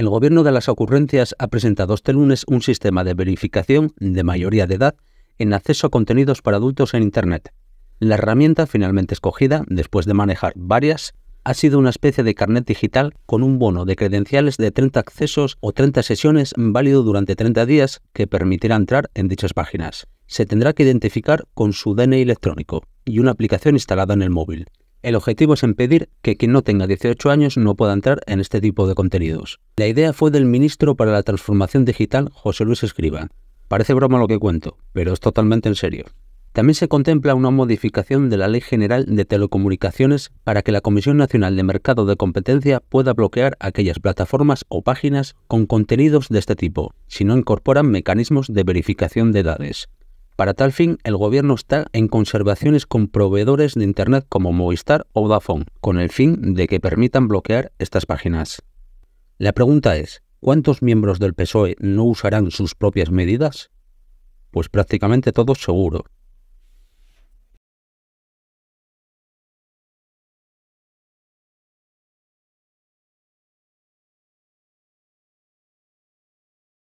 El Gobierno de las Ocurrencias ha presentado este lunes un sistema de verificación de mayoría de edad en acceso a contenidos para adultos en Internet. La herramienta finalmente escogida, después de manejar varias, ha sido una especie de carnet digital con un bono de credenciales de 30 accesos o 30 sesiones válido durante 30 días que permitirá entrar en dichas páginas. Se tendrá que identificar con su DNI electrónico y una aplicación instalada en el móvil. El objetivo es impedir que quien no tenga 18 años no pueda entrar en este tipo de contenidos. La idea fue del ministro para la Transformación Digital, José Luis Escriba. Parece broma lo que cuento, pero es totalmente en serio. También se contempla una modificación de la Ley General de Telecomunicaciones para que la Comisión Nacional de Mercado de Competencia pueda bloquear aquellas plataformas o páginas con contenidos de este tipo, si no incorporan mecanismos de verificación de edades. Para tal fin, el gobierno está en conservaciones con proveedores de Internet como Movistar o Vodafone, con el fin de que permitan bloquear estas páginas. La pregunta es, ¿cuántos miembros del PSOE no usarán sus propias medidas? Pues prácticamente todos seguro,